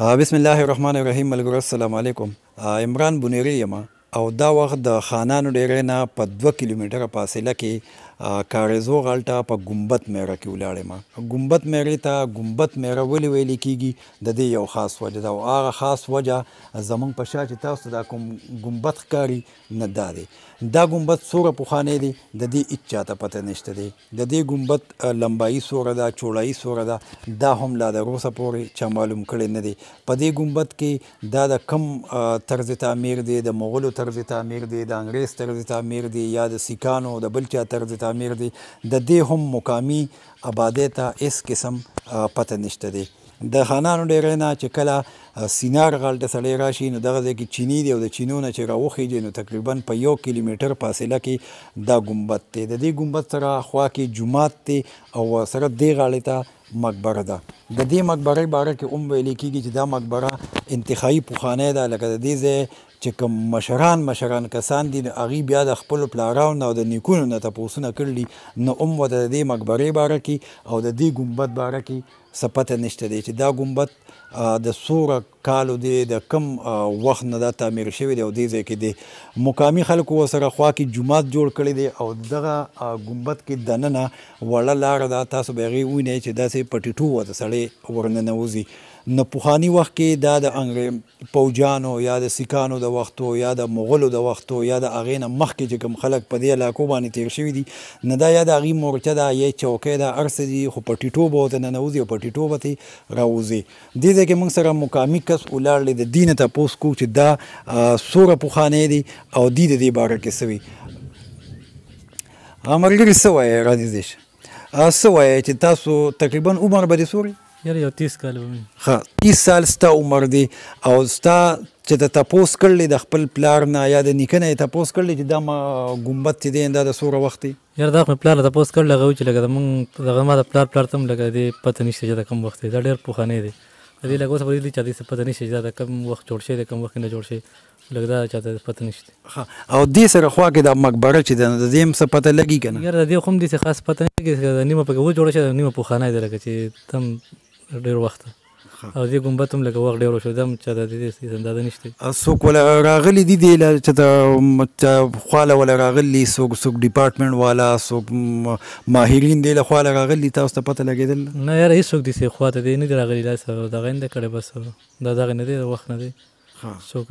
بسم الله الرحمن الرحیم ملګرو السلام علیکم عمران بنيري یم او دا وخت د خانانو ډیرې نه په 2 کیلومتره فاصله کې کارېزو غلطه په ګمبت میره کې ولاړې ما ګمبت میرې ته ګمبت میره ولې ویل کیږي د دې یو خاص وجه دا او هغه خاص وجه زمونږ په شا چې تاسو دا کوم ګمبت ښکاري نه دا دی دا ګمبت څوره پخوانی دی د دې هیڅ چاته پته نشته دی د دې ګمبت لمبایي څوره ده چوړایي څوره ده دا هم لا د روسه پورې چا معلوم کړی نه دی په دې ګمبت کې دا د کم طرز تعمیر دی د مغولو طرز تعمیر دی د انګريز طرز تعمیر دی یا د سیکانو د بل چا طرز تعمیر شامیر دي د دې هم مقامی آبادی ته اس قسم پته نشته دی د خانانو ډیرې نه چې کله سینار غلټ سړی راشي نو دغه ځای کې چینی دی او د چینونه چې راوخیږي نو تقریبا په یو کیلومتر فاصله کې دا ګمبد دی د دې ګمبد سره خوا کې جمعات دی او سره دې غاړې ته مقبره ده د دې مقبره باره کې اوم ویل کېږي چې دا مقبره انتخابي پوخانه ده لکه د دې ځای چې کوم مشران مشران کسان دي هغه بیا د خپل پلارانو او د نیکونو نه تاسوونه کړلی نو هم د دې مقبره باره کې او د دې ګمبد باره کې سپته نشته دی چې دا ګمبد د سوره کالو دی د کم وخت نه دا تعمیر شوی دی او دې ځای کې دی مقامی خلکو سره خوا کې جمعات جوړ کړی دی او دغه ګمبد کې دننه وړه لار دا تاسو به غوښنه چې داسې پټیټو وته سړی ورننوزي نو پوخانی وخت کې دا د پوجانو یا د سکانو د وختو یا د مغولو د وختو یا د اغې نه مخکې چې کوم خلک په دې علاقو باندې تیر شوي دي نه دا یا د اغې مورچه دا یا چوکۍ دا ارڅ دي خو په ټیټو به ورته ننوځي او په ټیټو به ترې راوځي دې ځای کې موږ سره مقامي کس ولاړ دی د دې نه تپوس کو چې دا څوره پوخانې دي او دې د دې باره کې څه وي هغه ملګري څه وایي رانږدې شه څه وایي چې تاسو تقریبا عمر به دې سوري یاره یو 30 کال ها 30 سال ستا عمر دی او ستا چې د تاسو کړل د خپل پلار نه یا د نیکنه تاسو کړل چې دا ما ګمبت دې انده د سوره وخت یاره دا خپل پلار تاسو کړل غو چې لګا مون دغه ما د پلار پلار تم لګا دی پته نشته چې دا کم وخت دی دا ډیر پوښنه دی دې لګو څه ورېدل چې دې پته نشته چې دا کم وخت جوړ شي کم وخت نه جوړ شي لګدا چاته پته نشته او دې سره خو کې د مقبره چې د دې هم څه پته لګي کنه یاره دې خو هم دې خاص پته نه کې نیمه پکې و جوړ شه نیمه پوخانه دې لګه چې تم ډیر وخت او دې ګمبت هم لکه وخت ډیر شو دم چې د دې اندازه نشته څوک ولا راغلي دي د چې خواله ولا راغلي څوک څوک ډپارټمنټ والا څوک ماهرین دی له خواله راغلي تاسو ته پته لګیدل نه یار هیڅ څوک دې خواته دی نه راغلي لاس دا غنده کړه بس دا دغه نه دی وخت نه دی څوک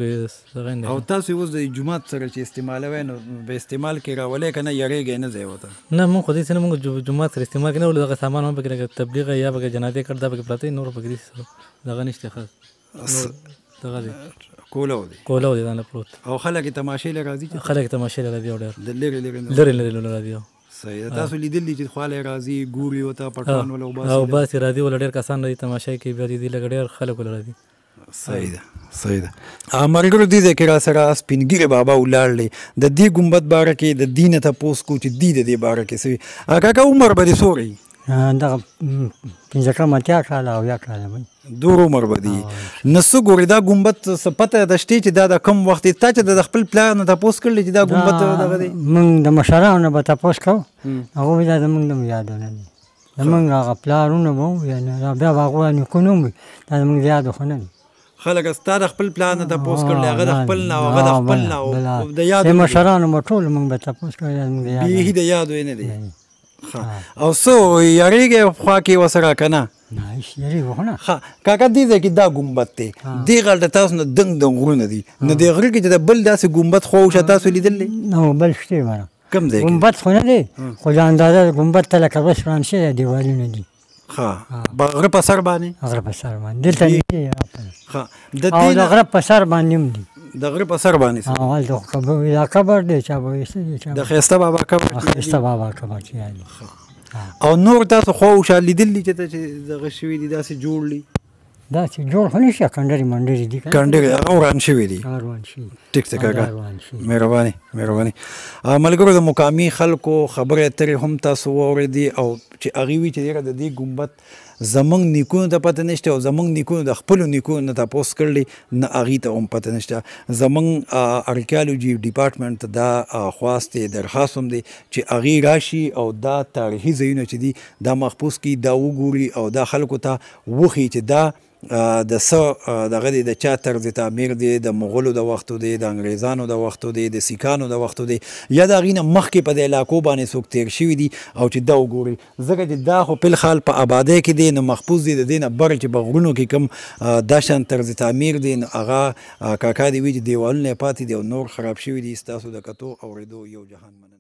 څنګه نه او تاسو اوس د جمعات سره چې استعمالوي نو به استعمال کې راولې کنه یریږي نه ځای وته نه مونږ خو دې سره مونږ جمعات سره استعمال کنه ولغه سامان هم پکې تبلیغ یا پکې جنازه کړدا پکې پراته نور پکې دې دغه نشته خاص دغه دې کولو دې کولو دې نه پروت او خلک تماشې لري راځي خلک تماشې لري راځي او لري لري لري لري راځي صحیح تاسو لیدلی چې خاله راضي ګوري او ته پټان ولا وباسي او باسي راضي ولا ډېر کسان راځي تماشای کوي بیا دي لګ ډېر خلک ولا راضي صحیح ده صحیح ده مرګرو دې ذکر سره سپینګیره بابا ولال دی د دې ګمبد باره کې د دین ته پوس کو چې دې دې باره کې سوي کاکا عمر به سوري دا پنځه کم اتیا کال او یا کال باندې دور عمر باندې نسو ګوري دا ګمبد سپته د شته چې دا د کم وخت ته چې د خپل پلان ته پوس کړل چې دا ګمبد دغه دی موږ د مشرانو به تاسو کو هغه دا موږ د یادونه دي موږ هغه پلانونه مو یا بیا هغه نه کوم دا موږ یادونه نه خلک ستاره خپل پلان ته تاسو کړل هغه خپل نه هغه خپل نه او د یاد مشرانو مټول موږ به تاسو کړل موږ یاد به د یاد وینه دي او سو یریږي خو کې وسره کنه نه یری وونه ها کاکا دې کې دا ګمبد دی دې غلط تاسو نه دنګ دنګ غرونه دي نه دې غره کې د بل داسې ګمبد خو شته تاسو لیدل نه بل شته ونه کم دی ګمبد خو نه دی خو ځان دا ګمبد تل کبس روان شي دیوالونه دي ها بغره په سر باندې غره په سر باندې دلته نه یا ها د دې د غره په سر باندې هم دي د غره په سر باندې ها ول د قبر یا قبر دی چا به یې د خيسته بابا قبر خيسته بابا قبر کې او نور تاسو خو شالیدلی چې د غشوی دي داسې جوړلی دا چې جوړ خو نشي کنډري منډري دي کنډري هغه روان شوی دي روان شي ټیک ټیک هغه مهرباني مهرباني ملګرو د مقامی خلکو خبره اترې هم تاسو ووریدي او چې هغه وی چې د دې ګمبت زمنګ نیکونو ته پته نشته او زمنګ نیکونو د خپل نیکونو ته پوس کړل نه اغي ته هم پته نشته زمنګ ارکیالوجي ډپارټمنټ دا خواسته درخواست هم دي چې اغي راشي او دا تاریخي ځایونه چې دي دا محفوظ کی دا وګوري او دا خلکو ته وخی چې دا د څه دغه د چا طرز تعمیر دی د مغولو د وختو دی د انګریزانو د وختو دی د سیکانو د وختو دی یا د غینه مخکې په د علاقو باندې څوک تیر شوی دی او چې دا وګوري زګه چې دا خو په خال په آباده کې دی نو محفوظ دی د دینه بر چې بغرونو کې کم د شان طرز تعمیر دی هغه کاکا دی وی دیوالونه پاتې دی او نور خراب شوی دی ستاسو د کتو اوریدو یو جهان من